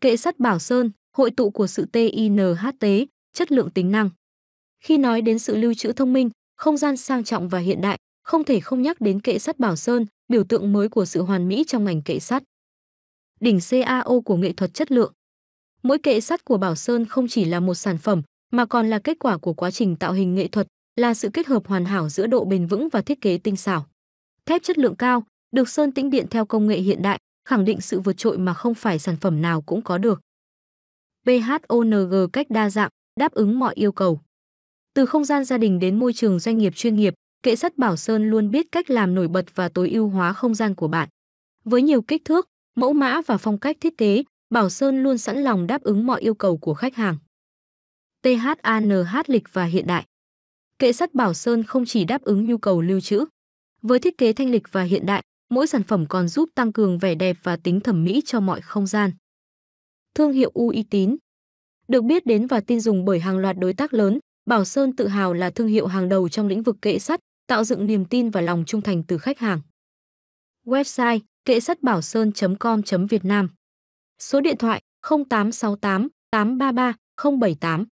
kệ sắt Bảo Sơn, hội tụ của sự Tinh tế, chất lượng tính năng. Khi nói đến sự lưu trữ thông minh, không gian sang trọng và hiện đại, không thể không nhắc đến kệ sắt Bảo Sơn, biểu tượng mới của sự hoàn mỹ trong ngành kệ sắt. Đỉnh CAO của nghệ thuật chất lượng. Mỗi kệ sắt của Bảo Sơn không chỉ là một sản phẩm mà còn là kết quả của quá trình tạo hình nghệ thuật, là sự kết hợp hoàn hảo giữa độ bền vững và thiết kế tinh xảo. Thép chất lượng cao, được sơn tĩnh điện theo công nghệ hiện đại, khẳng định sự vượt trội mà không phải sản phẩm nào cũng có được. PHONG cách đa dạng, đáp ứng mọi yêu cầu. Từ không gian gia đình đến môi trường doanh nghiệp chuyên nghiệp, kệ sắt Bảo Sơn luôn biết cách làm nổi bật và tối ưu hóa không gian của bạn. Với nhiều kích thước, mẫu mã và phong cách thiết kế, Bảo Sơn luôn sẵn lòng đáp ứng mọi yêu cầu của khách hàng. THANH lịch và hiện đại. Kệ sắt Bảo Sơn không chỉ đáp ứng nhu cầu lưu trữ. Với thiết kế thanh lịch và hiện đại, mỗi sản phẩm còn giúp tăng cường vẻ đẹp và tính thẩm mỹ cho mọi không gian. Thương hiệu uy tín Được biết đến và tin dùng bởi hàng loạt đối tác lớn, Bảo Sơn tự hào là thương hiệu hàng đầu trong lĩnh vực kệ sắt, tạo dựng niềm tin và lòng trung thành từ khách hàng. Website kệ sắt bảo sơn.com.việt Nam Số điện thoại 0868 833 078